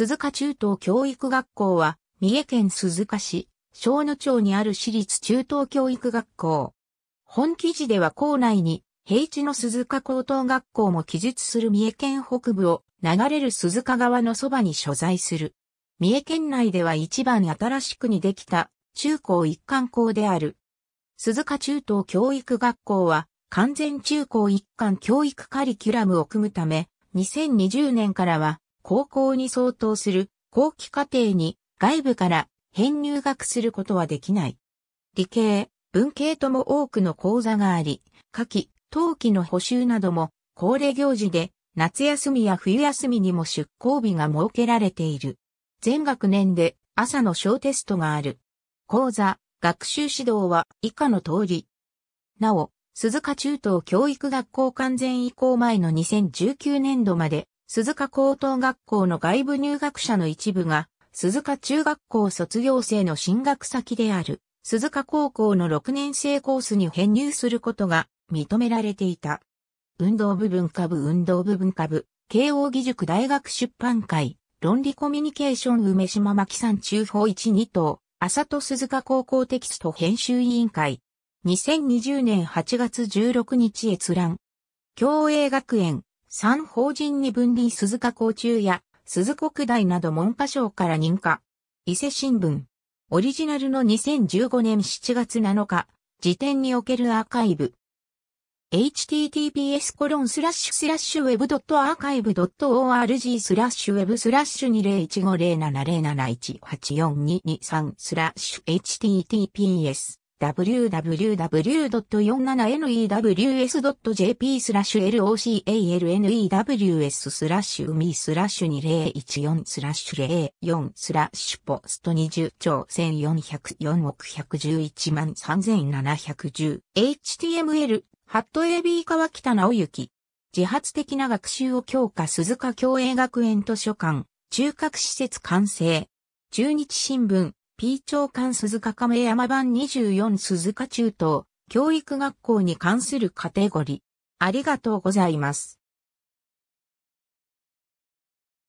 鈴鹿中等教育学校は、三重県鈴鹿市、小野町にある私立中等教育学校。本記事では校内に、平地の鈴鹿高等学校も記述する三重県北部を流れる鈴鹿川のそばに所在する。三重県内では一番新しくにできた中高一貫校である。鈴鹿中等教育学校は完全中高一貫教育カリキュラムを組むため、2020年からは高校に相当する後期課程に外部から編入学することはできない。理系、文系とも多くの講座があり、夏季、冬季の補修なども恒例行事で夏休みや冬休みにも出向日が設けられている。全学年で朝の小テストがある。講座、学習指導は以下の通り。なお、鈴鹿中等教育学校完全移行前の2019年度まで鈴鹿高等学校の外部入学者の一部が、鈴鹿中学校卒業生の進学先である、鈴鹿高校の6年生コースに編入することが認められていた。運動部分株部運動部分株部、慶応義塾大学出版会、論理コミュニケーション梅島牧さん中法1、2等、浅戸鈴鹿高校テキスト編集委員会、2020年8月16日閲覧、共栄学園、三法人に分離鈴鹿校中や鈴国大など文科省から認可。伊勢新聞。オリジナルの2015年7月7日、時点におけるアーカイブ。https コロンスラッシュスラッシュウェブドットアーカイブドット org スラッシュウェブスラッシュ20150707184223スラッシュ https www.47news.jp スラッシュ localnews スラッシュ海スラッシュ2014スラッシュ04スラッシュポスト20兆1404億111万3710 html ハット AB 川北直行自発的な学習を強化鈴鹿共栄学園図書館中核施設完成中日新聞ピー長官鈴鹿亀山版24鈴鹿中等教育学校に関するカテゴリ。ありがとうございます。